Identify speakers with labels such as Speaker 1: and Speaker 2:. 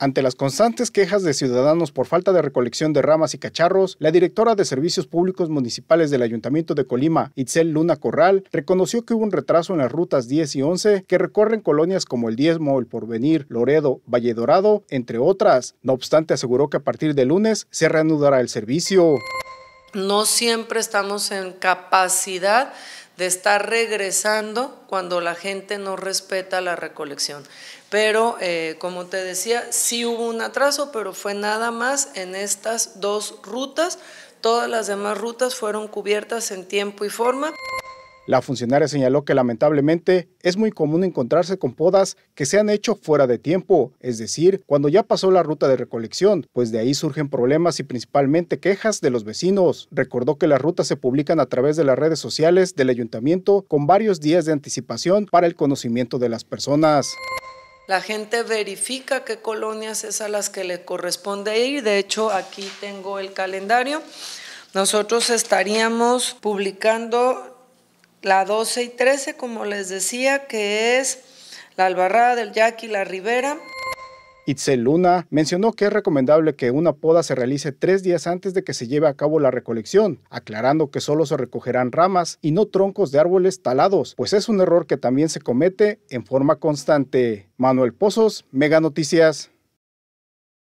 Speaker 1: Ante las constantes quejas de ciudadanos por falta de recolección de ramas y cacharros, la directora de Servicios Públicos Municipales del Ayuntamiento de Colima, Itzel Luna Corral, reconoció que hubo un retraso en las rutas 10 y 11 que recorren colonias como El Diezmo, El Porvenir, Loredo, Valle Dorado, entre otras. No obstante, aseguró que a partir de lunes se reanudará el servicio
Speaker 2: no siempre estamos en capacidad de estar regresando cuando la gente no respeta la recolección. Pero, eh, como te decía, sí hubo un atraso, pero fue nada más en estas dos rutas. Todas las demás rutas fueron cubiertas en tiempo y forma.
Speaker 1: La funcionaria señaló que lamentablemente es muy común encontrarse con podas que se han hecho fuera de tiempo, es decir, cuando ya pasó la ruta de recolección, pues de ahí surgen problemas y principalmente quejas de los vecinos. Recordó que las rutas se publican a través de las redes sociales del ayuntamiento con varios días de anticipación para el conocimiento de las personas.
Speaker 2: La gente verifica qué colonias es a las que le corresponde ir. De hecho, aquí tengo el calendario. Nosotros estaríamos publicando la 12 y 13, como les decía, que es la Albarrada del Yaqui la Ribera.
Speaker 1: Itzel Luna mencionó que es recomendable que una poda se realice tres días antes de que se lleve a cabo la recolección, aclarando que solo se recogerán ramas y no troncos de árboles talados, pues es un error que también se comete en forma constante. Manuel Pozos, Mega Noticias.